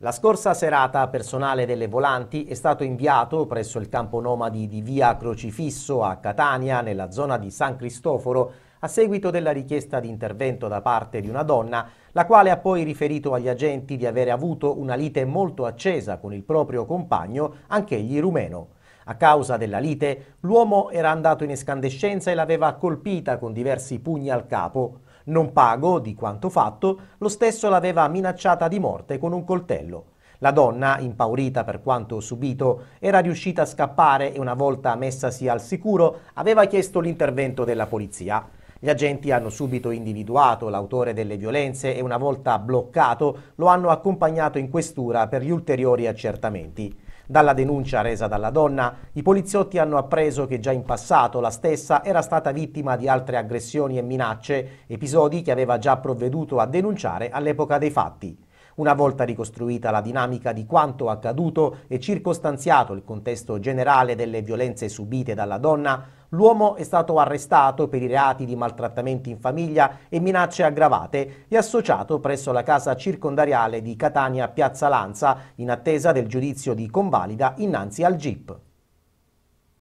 La scorsa serata personale delle volanti è stato inviato presso il campo nomadi di via Crocifisso a Catania, nella zona di San Cristoforo, a seguito della richiesta di intervento da parte di una donna, la quale ha poi riferito agli agenti di avere avuto una lite molto accesa con il proprio compagno, anch'egli rumeno. A causa della lite, l'uomo era andato in escandescenza e l'aveva colpita con diversi pugni al capo. Non pago di quanto fatto, lo stesso l'aveva minacciata di morte con un coltello. La donna, impaurita per quanto subito, era riuscita a scappare e una volta messasi al sicuro aveva chiesto l'intervento della polizia. Gli agenti hanno subito individuato l'autore delle violenze e una volta bloccato lo hanno accompagnato in questura per gli ulteriori accertamenti. Dalla denuncia resa dalla donna, i poliziotti hanno appreso che già in passato la stessa era stata vittima di altre aggressioni e minacce, episodi che aveva già provveduto a denunciare all'epoca dei fatti. Una volta ricostruita la dinamica di quanto accaduto e circostanziato il contesto generale delle violenze subite dalla donna, L'uomo è stato arrestato per i reati di maltrattamenti in famiglia e minacce aggravate e associato presso la casa circondariale di Catania Piazza Lanza in attesa del giudizio di convalida innanzi al GIP.